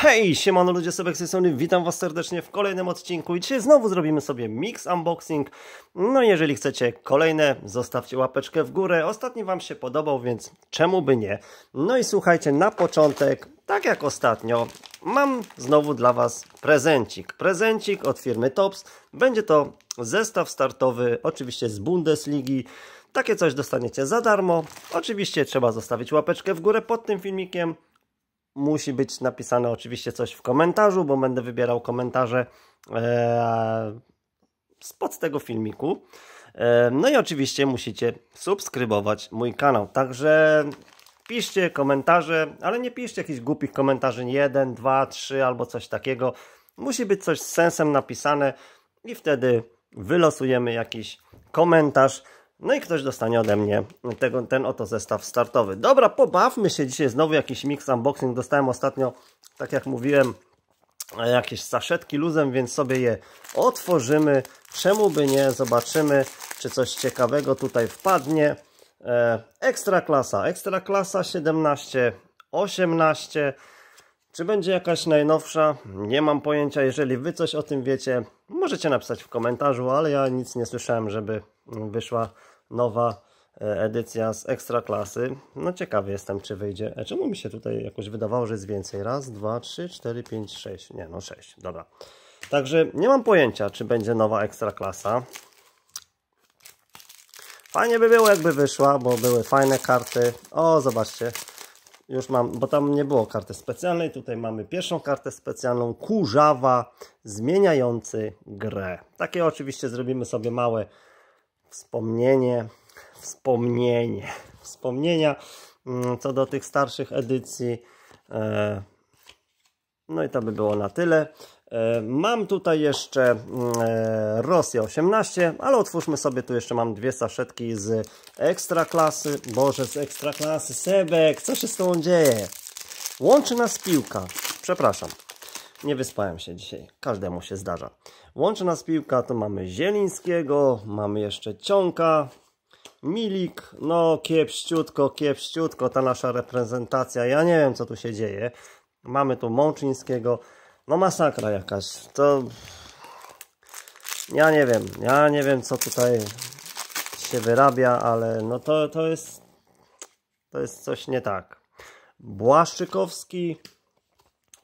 Hej, siemano ludzie, Sebek z witam was serdecznie w kolejnym odcinku i dzisiaj znowu zrobimy sobie mix unboxing. No jeżeli chcecie kolejne, zostawcie łapeczkę w górę, ostatni wam się podobał, więc czemu by nie. No i słuchajcie, na początek, tak jak ostatnio, mam znowu dla was prezencik. Prezencik od firmy Tops, będzie to zestaw startowy, oczywiście z Bundesligi. Takie coś dostaniecie za darmo. Oczywiście trzeba zostawić łapeczkę w górę pod tym filmikiem musi być napisane oczywiście coś w komentarzu, bo będę wybierał komentarze e, spod tego filmiku. E, no i oczywiście musicie subskrybować mój kanał. Także piszcie komentarze, ale nie piszcie jakichś głupich komentarzy 1, 2, 3 albo coś takiego. Musi być coś z sensem napisane i wtedy wylosujemy jakiś komentarz. No i ktoś dostanie ode mnie tego, ten oto zestaw startowy. Dobra, pobawmy się dzisiaj znowu jakiś mix unboxing. Dostałem ostatnio, tak jak mówiłem, jakieś saszetki luzem, więc sobie je otworzymy. Czemu by nie? Zobaczymy, czy coś ciekawego tutaj wpadnie. E, ekstra klasa, ekstra klasa 17, 18. Czy będzie jakaś najnowsza? Nie mam pojęcia. Jeżeli Wy coś o tym wiecie, możecie napisać w komentarzu, ale ja nic nie słyszałem, żeby wyszła nowa e, edycja z ekstra klasy. No ciekawy jestem, czy wyjdzie. E, czemu mi się tutaj jakoś wydawało, że jest więcej? Raz, dwa, trzy, cztery, pięć, sześć. Nie, no sześć, dobra. Także nie mam pojęcia, czy będzie nowa ekstra klasa. Fajnie by było, jakby wyszła, bo były fajne karty. O, zobaczcie. Już mam, bo tam nie było karty specjalnej. Tutaj mamy pierwszą kartę specjalną. Kurzawa zmieniający grę. Takie oczywiście zrobimy sobie małe wspomnienie, wspomnienie, wspomnienia mm, co do tych starszych edycji. E, no i to by było na tyle. E, mam tutaj jeszcze mm, e, Rosję 18, ale otwórzmy sobie, tu jeszcze mam dwie saszetki z Ekstraklasy. Boże, z Ekstraklasy, Sebek, co się z tobą dzieje? Łączy nas piłka, przepraszam. Nie wyspałem się dzisiaj. Każdemu się zdarza. Łączy nas piłka, to mamy Zielińskiego, mamy jeszcze Ciąka, Milik, no kiepściutko, kiepściutko ta nasza reprezentacja. Ja nie wiem, co tu się dzieje. Mamy tu Mączyńskiego. No masakra jakaś. To... Ja nie wiem. Ja nie wiem, co tutaj się wyrabia, ale no to, to jest... To jest coś nie tak. Błaszczykowski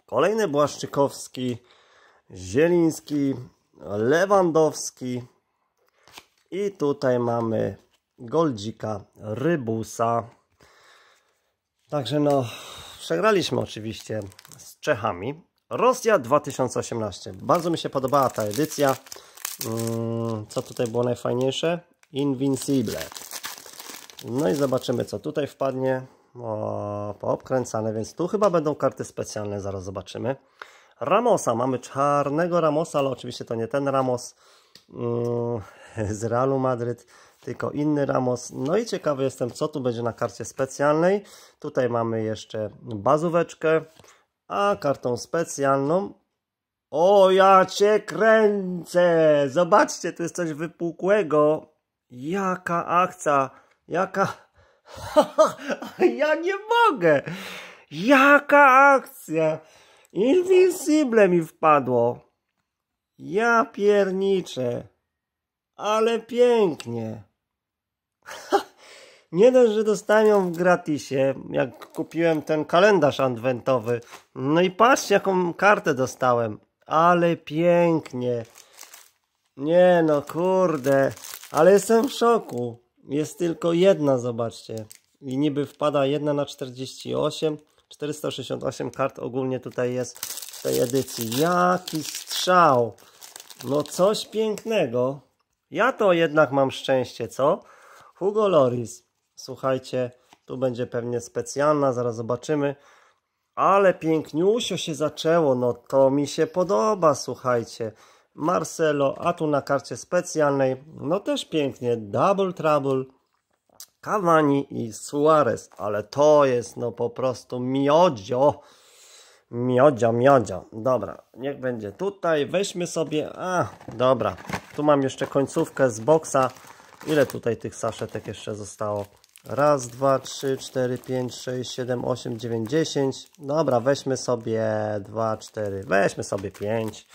Kolejny Błaszczykowski, Zieliński, Lewandowski i tutaj mamy Goldzika, Rybusa. Także no, przegraliśmy oczywiście z Czechami. Rosja 2018. Bardzo mi się podobała ta edycja. Mm, co tutaj było najfajniejsze? Invincible. No i zobaczymy, co tutaj wpadnie o, no, poobkręcane, więc tu chyba będą karty specjalne, zaraz zobaczymy. Ramosa, mamy czarnego Ramosa, ale oczywiście to nie ten Ramos mm, z Realu Madryt, tylko inny Ramos. No i ciekawy jestem, co tu będzie na karcie specjalnej. Tutaj mamy jeszcze bazóweczkę, a kartą specjalną o, ja cię kręcę! Zobaczcie, tu jest coś wypukłego. Jaka akcja! Jaka ja nie mogę! Jaka akcja! Invisible mi wpadło! Ja pierniczę! Ale pięknie! nie dość, że dostałem ją w gratisie, jak kupiłem ten kalendarz adwentowy. No i patrzcie, jaką kartę dostałem. Ale pięknie! Nie no, kurde! Ale jestem w szoku jest tylko jedna, zobaczcie. I niby wpada jedna na 48. 468 kart ogólnie tutaj jest w tej edycji. Jaki strzał! No coś pięknego. Ja to jednak mam szczęście, co? Hugo Loris. Słuchajcie, tu będzie pewnie specjalna, zaraz zobaczymy. Ale piękniusio się zaczęło, no to mi się podoba, słuchajcie. Marcelo, a tu na karcie specjalnej, no też pięknie, Double Trouble, Cavani i Suarez, ale to jest no po prostu miodzio, miodzio, miodzio. Dobra, niech będzie tutaj, weźmy sobie, a dobra, tu mam jeszcze końcówkę z boksa, ile tutaj tych saszetek jeszcze zostało? Raz, dwa, trzy, cztery, pięć, sześć, siedem, osiem, dziewięć, dziesięć. Dobra, weźmy sobie dwa, cztery, weźmy sobie pięć.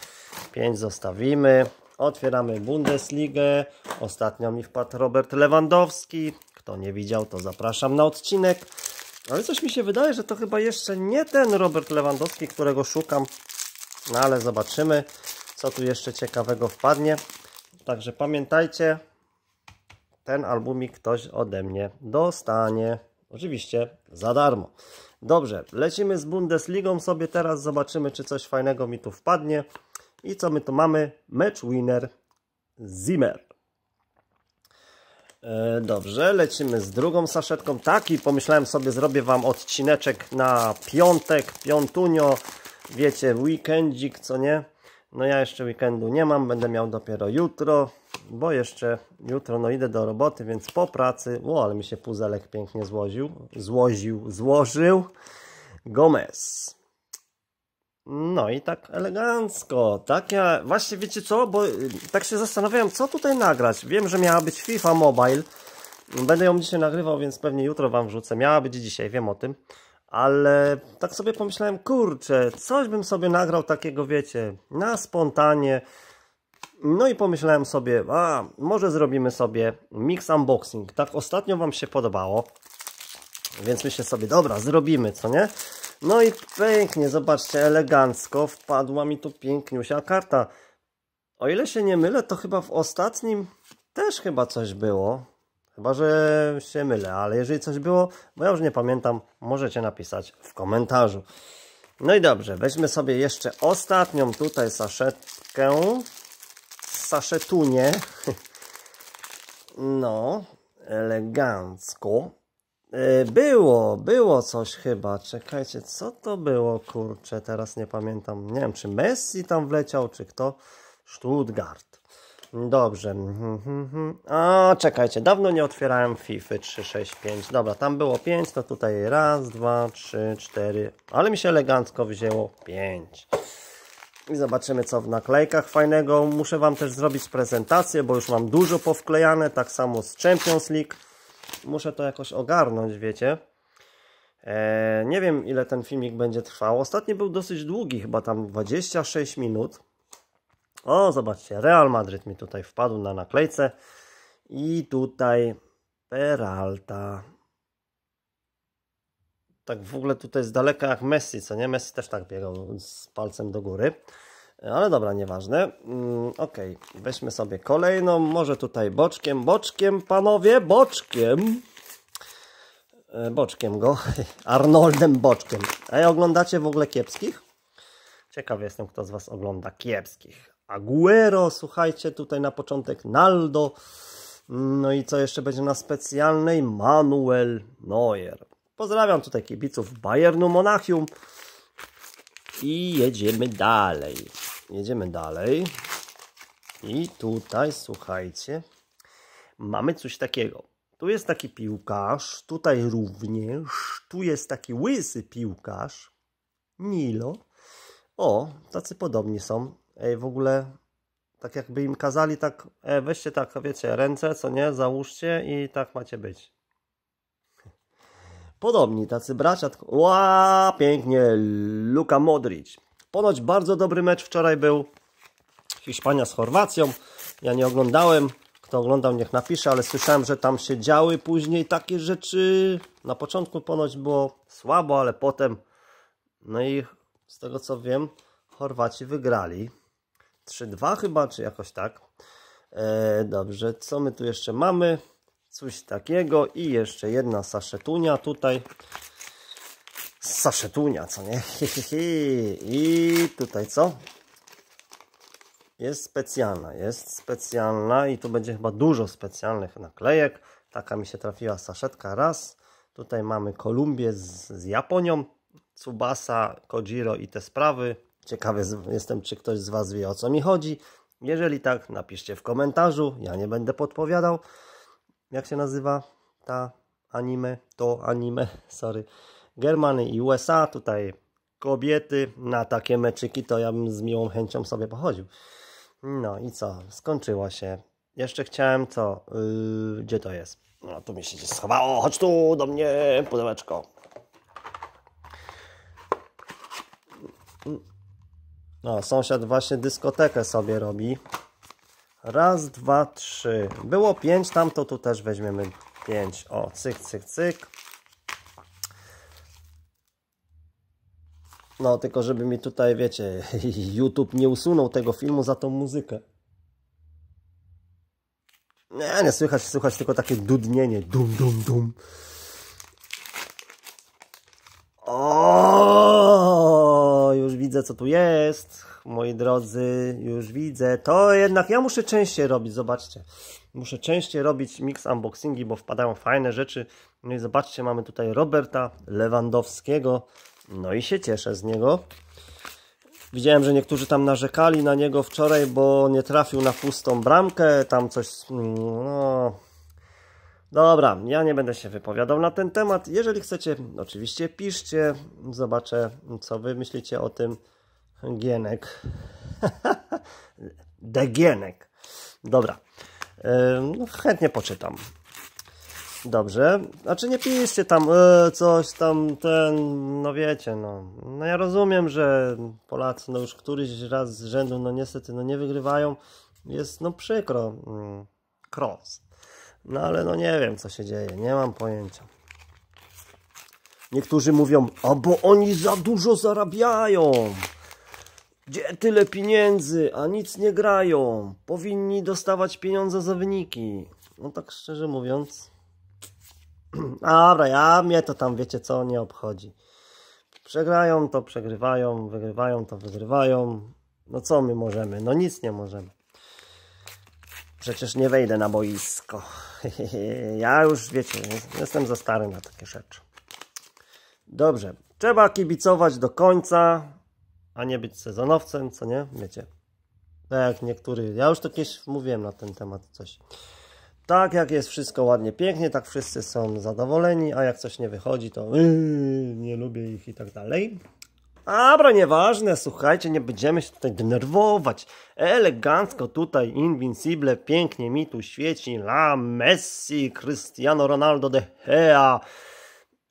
Pięć zostawimy. Otwieramy Bundesligę. Ostatnio mi wpadł Robert Lewandowski. Kto nie widział, to zapraszam na odcinek. Ale coś mi się wydaje, że to chyba jeszcze nie ten Robert Lewandowski, którego szukam. No ale zobaczymy, co tu jeszcze ciekawego wpadnie. Także pamiętajcie, ten albumik ktoś ode mnie dostanie. Oczywiście za darmo. Dobrze, lecimy z Bundesligą sobie teraz, zobaczymy czy coś fajnego mi tu wpadnie. I co my tu mamy? Match winner Zimmer. E, dobrze, lecimy z drugą saszetką. Tak, i pomyślałem sobie, zrobię Wam odcineczek na piątek, piątunio, wiecie, weekendzik, co nie? No ja jeszcze weekendu nie mam, będę miał dopiero jutro bo jeszcze jutro no idę do roboty, więc po pracy, o ale mi się puzelek pięknie złoził, złoził, złożył, Gomez. No i tak elegancko, tak ja, właśnie wiecie co, bo y, tak się zastanawiałem, co tutaj nagrać, wiem, że miała być FIFA Mobile, będę ją dzisiaj nagrywał, więc pewnie jutro Wam wrzucę, miała być dzisiaj, wiem o tym, ale tak sobie pomyślałem, kurczę, coś bym sobie nagrał takiego, wiecie, na spontanie, no i pomyślałem sobie, a może zrobimy sobie mix unboxing. Tak ostatnio Wam się podobało, więc myślę sobie, dobra, zrobimy, co nie? No i pięknie, zobaczcie, elegancko wpadła mi tu piękniusia karta. O ile się nie mylę, to chyba w ostatnim też chyba coś było. Chyba, że się mylę, ale jeżeli coś było, bo ja już nie pamiętam, możecie napisać w komentarzu. No i dobrze, weźmy sobie jeszcze ostatnią tutaj saszetkę saszetunie. No, elegancko. E, było, było coś chyba. Czekajcie, co to było, kurczę, teraz nie pamiętam. Nie wiem, czy Messi tam wleciał, czy kto. Stuttgart. Dobrze. Mhm, mhm, mhm. A, czekajcie, dawno nie otwierałem FIFA 5. Dobra, tam było 5, to tutaj raz, dwa, trzy, cztery. Ale mi się elegancko wzięło 5 i zobaczymy co w naklejkach fajnego. Muszę Wam też zrobić prezentację, bo już mam dużo powklejane, tak samo z Champions League. Muszę to jakoś ogarnąć, wiecie. Eee, nie wiem ile ten filmik będzie trwał. Ostatni był dosyć długi, chyba tam 26 minut. O, zobaczcie, Real Madrid mi tutaj wpadł na naklejce. I tutaj Peralta tak w ogóle tutaj z daleka jak Messi, co nie? Messi też tak biegał z palcem do góry. Ale dobra, nieważne. Mm, ok, weźmy sobie kolejną, może tutaj boczkiem, boczkiem panowie, boczkiem. E, boczkiem go, Arnoldem Boczkiem. A oglądacie w ogóle kiepskich? Ciekaw jestem, kto z Was ogląda kiepskich. Aguero, słuchajcie, tutaj na początek Naldo. Mm, no i co jeszcze będzie na specjalnej? Manuel Neuer. Pozdrawiam tutaj kibiców Bayernu Monachium. I jedziemy dalej. Jedziemy dalej. I tutaj, słuchajcie, mamy coś takiego. Tu jest taki piłkarz, tutaj również. Tu jest taki łysy piłkarz. Nilo. O, tacy podobni są. Ej, w ogóle tak jakby im kazali, tak e, weźcie tak, wiecie, ręce, co nie, załóżcie i tak macie być. Podobni tacy bracia. Ła, pięknie, Luka Modric. Ponoć bardzo dobry mecz wczoraj był. Hiszpania z Chorwacją. Ja nie oglądałem. Kto oglądał, niech napisze, ale słyszałem, że tam się działy później takie rzeczy. Na początku ponoć było słabo, ale potem. No i z tego co wiem, Chorwaci wygrali. 3-2 chyba, czy jakoś tak. Eee, dobrze, co my tu jeszcze mamy? Coś takiego i jeszcze jedna saszetunia tutaj. Saszetunia, co nie? I tutaj co? Jest specjalna, jest specjalna i tu będzie chyba dużo specjalnych naklejek. Taka mi się trafiła saszetka raz. Tutaj mamy Kolumbię z, z Japonią, Tsubasa, Kojiro i te sprawy. Ciekawy jestem, czy ktoś z Was wie o co mi chodzi. Jeżeli tak, napiszcie w komentarzu, ja nie będę podpowiadał jak się nazywa ta anime, to anime, sorry, Germany i USA, tutaj kobiety, na takie meczyki to ja bym z miłą chęcią sobie pochodził. No i co, skończyła się. Jeszcze chciałem co, yy, gdzie to jest? No tu mi się schowało, chodź tu do mnie, pudełeczko. No, sąsiad właśnie dyskotekę sobie robi. Raz, dwa, trzy. Było pięć, tamto tu też weźmiemy pięć. O, cyk, cyk, cyk. No, tylko żeby mi tutaj, wiecie, YouTube nie usunął tego filmu za tą muzykę. Nie, nie słychać, słychać tylko takie dudnienie. Dum, dum, dum. widzę, co tu jest. Moi drodzy, już widzę. To jednak ja muszę częściej robić, zobaczcie. Muszę częściej robić mix unboxingi, bo wpadają fajne rzeczy. No i zobaczcie, mamy tutaj Roberta Lewandowskiego. No i się cieszę z niego. Widziałem, że niektórzy tam narzekali na niego wczoraj, bo nie trafił na pustą bramkę. Tam coś... Mm, no, Dobra, ja nie będę się wypowiadał na ten temat. Jeżeli chcecie, oczywiście piszcie, zobaczę co wy myślicie o tym Gienek. Degienek. Dobra, no, chętnie poczytam. Dobrze, znaczy nie piszcie tam e, coś tam, ten, no wiecie, no. no. ja rozumiem, że Polacy no już któryś raz z rzędu, no niestety, no nie wygrywają, jest no przykro, yy, kros. No ale no nie wiem, co się dzieje. Nie mam pojęcia. Niektórzy mówią, a bo oni za dużo zarabiają. Gdzie tyle pieniędzy, a nic nie grają. Powinni dostawać pieniądze za wyniki. No tak szczerze mówiąc. Dobra, ja mnie to tam wiecie co nie obchodzi. Przegrają to, przegrywają, wygrywają to, wygrywają. No co my możemy? No nic nie możemy. Przecież nie wejdę na boisko. ja już, wiecie, jestem za stary na takie rzeczy. Dobrze, trzeba kibicować do końca, a nie być sezonowcem, co nie? Wiecie. Tak, niektórzy, ja już to kiedyś mówiłem na ten temat coś. Tak, jak jest wszystko ładnie, pięknie, tak wszyscy są zadowoleni, a jak coś nie wychodzi, to yy, nie lubię ich i tak dalej. Dobra, nieważne, słuchajcie, nie będziemy się tutaj denerwować. Elegancko tutaj Invincible, pięknie mi tu świeci. La Messi, Cristiano Ronaldo de Gea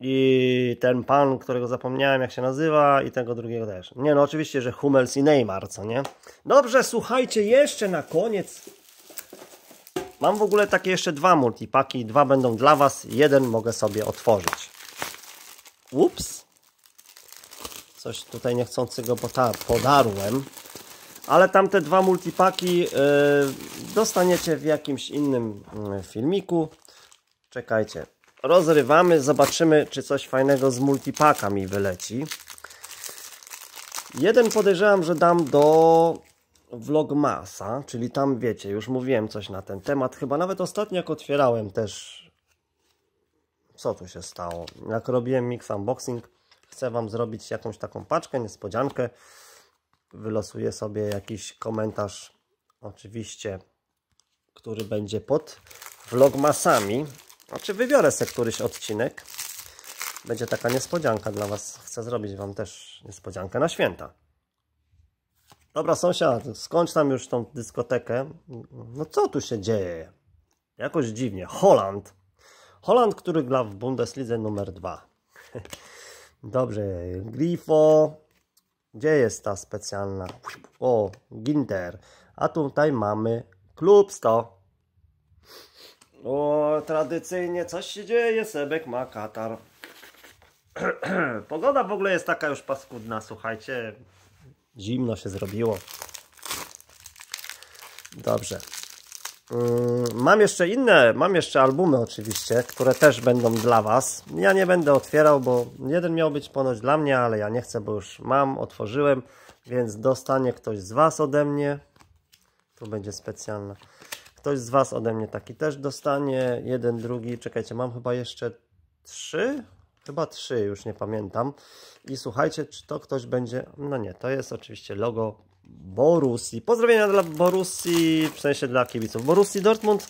i ten pan, którego zapomniałem jak się nazywa i tego drugiego też. Nie no, oczywiście, że Hummels i Neymar, co nie? Dobrze, słuchajcie, jeszcze na koniec mam w ogóle takie jeszcze dwa multipaki, dwa będą dla Was, jeden mogę sobie otworzyć. Ups. Coś tutaj niechcącego podarłem. Ale tamte dwa multipaki y, dostaniecie w jakimś innym y, filmiku. Czekajcie. Rozrywamy, zobaczymy, czy coś fajnego z multipaka mi wyleci. Jeden podejrzewam, że dam do Vlogmasa, czyli tam wiecie, już mówiłem coś na ten temat. Chyba nawet ostatnio jak otwierałem też... Co tu się stało? Jak robiłem mix unboxing, chcę Wam zrobić jakąś taką paczkę, niespodziankę. Wylosuję sobie jakiś komentarz, oczywiście, który będzie pod vlogmasami. Znaczy wybiorę sobie któryś odcinek. Będzie taka niespodzianka dla Was. Chcę zrobić Wam też niespodziankę na święta. Dobra, sąsiad, skończ tam już tą dyskotekę. No co tu się dzieje? Jakoś dziwnie. Holand. Holland, który gra w Bundeslidze numer 2. Dobrze, Grifo. Gdzie jest ta specjalna? O, Ginter. A tutaj mamy Klub 100. O, tradycyjnie coś się dzieje, Sebek ma katar. Pogoda w ogóle jest taka już paskudna, słuchajcie. Zimno się zrobiło. Dobrze. Mm, mam jeszcze inne, mam jeszcze albumy oczywiście, które też będą dla Was. Ja nie będę otwierał, bo jeden miał być ponoć dla mnie, ale ja nie chcę, bo już mam, otworzyłem, więc dostanie ktoś z Was ode mnie. Tu będzie specjalne. Ktoś z Was ode mnie taki też dostanie. Jeden, drugi. Czekajcie, mam chyba jeszcze trzy? Chyba trzy, już nie pamiętam. I słuchajcie, czy to ktoś będzie... No nie, to jest oczywiście logo Borusi. Pozdrowienia dla Borusi, w sensie dla kibiców. Borusi Dortmund.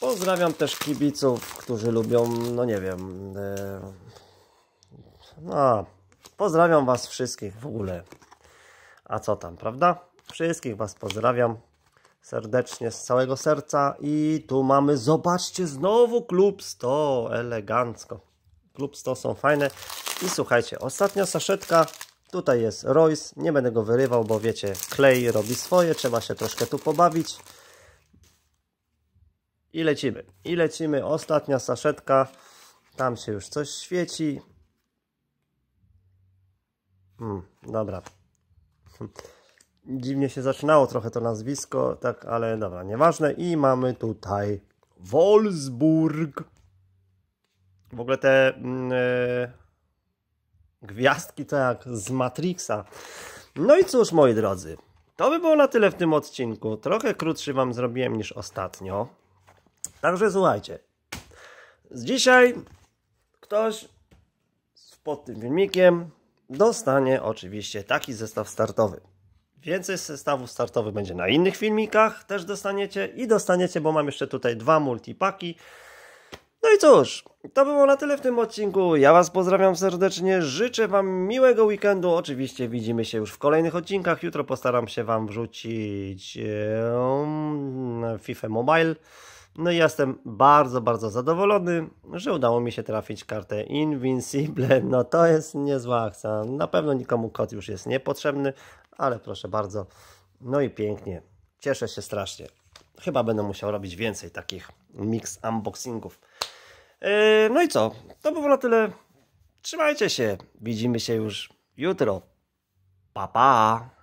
Pozdrawiam też kibiców, którzy lubią, no nie wiem. E, no, pozdrawiam Was wszystkich w ogóle. A co tam, prawda? Wszystkich Was pozdrawiam serdecznie, z całego serca. I tu mamy, zobaczcie, znowu klub 100. Elegancko. Klub 100 są fajne. I słuchajcie, ostatnia saszetka Tutaj jest Royce, nie będę go wyrywał, bo wiecie, klej robi swoje, trzeba się troszkę tu pobawić. I lecimy, i lecimy, ostatnia saszetka, tam się już coś świeci. Hmm, dobra. Dziwnie się zaczynało trochę to nazwisko, tak, ale dobra, nieważne. I mamy tutaj Wolfsburg. W ogóle te... Yy Gwiazdki tak jak z Matrixa. No i cóż, moi drodzy, to by było na tyle w tym odcinku. Trochę krótszy wam zrobiłem niż ostatnio. Także słuchajcie. Dzisiaj ktoś pod tym filmikiem dostanie oczywiście taki zestaw startowy. Więcej zestawów startowych będzie na innych filmikach, też dostaniecie i dostaniecie, bo mam jeszcze tutaj dwa multipaki. No i cóż, to było na tyle w tym odcinku. Ja Was pozdrawiam serdecznie, życzę Wam miłego weekendu. Oczywiście widzimy się już w kolejnych odcinkach. Jutro postaram się Wam wrzucić FIFA Mobile. No i jestem bardzo, bardzo zadowolony, że udało mi się trafić kartę Invincible. No to jest niezła akcja. Na pewno nikomu kod już jest niepotrzebny, ale proszę bardzo. No i pięknie. Cieszę się strasznie. Chyba będę musiał robić więcej takich miks unboxingów. E, no i co? To było na tyle. Trzymajcie się. Widzimy się już jutro. Pa, pa.